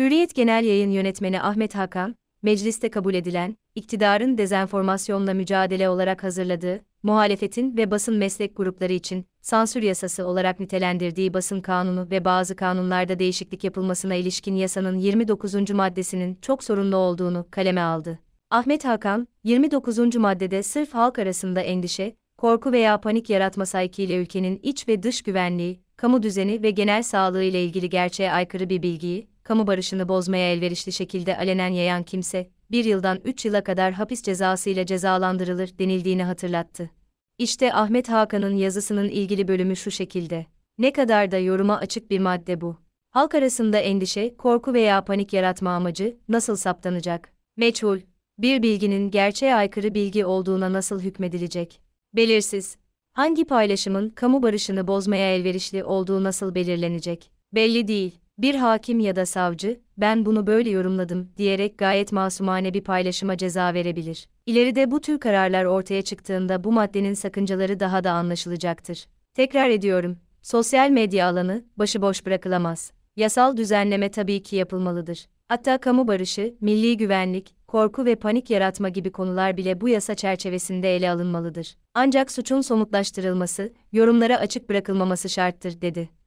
Hürriyet Genel Yayın Yönetmeni Ahmet Hakan, mecliste kabul edilen, iktidarın dezenformasyonla mücadele olarak hazırladığı, muhalefetin ve basın meslek grupları için sansür yasası olarak nitelendirdiği basın kanunu ve bazı kanunlarda değişiklik yapılmasına ilişkin yasanın 29. maddesinin çok sorunlu olduğunu kaleme aldı. Ahmet Hakan, 29. maddede sırf halk arasında endişe, korku veya panik yaratma saykiyle ülkenin iç ve dış güvenliği, kamu düzeni ve genel sağlığı ile ilgili gerçeğe aykırı bir bilgiyi, kamu barışını bozmaya elverişli şekilde alenen yayan kimse, bir yıldan üç yıla kadar hapis cezası ile cezalandırılır denildiğini hatırlattı. İşte Ahmet Hakan'ın yazısının ilgili bölümü şu şekilde. Ne kadar da yoruma açık bir madde bu. Halk arasında endişe, korku veya panik yaratma amacı nasıl saptanacak? Meçhul, bir bilginin gerçeğe aykırı bilgi olduğuna nasıl hükmedilecek? Belirsiz, hangi paylaşımın kamu barışını bozmaya elverişli olduğu nasıl belirlenecek? Belli değil bir hakim ya da savcı, ben bunu böyle yorumladım diyerek gayet masumane bir paylaşıma ceza verebilir. İleride bu tür kararlar ortaya çıktığında bu maddenin sakıncaları daha da anlaşılacaktır. Tekrar ediyorum, sosyal medya alanı başıboş bırakılamaz. Yasal düzenleme tabii ki yapılmalıdır. Hatta kamu barışı, milli güvenlik, korku ve panik yaratma gibi konular bile bu yasa çerçevesinde ele alınmalıdır. Ancak suçun somutlaştırılması, yorumlara açık bırakılmaması şarttır dedi.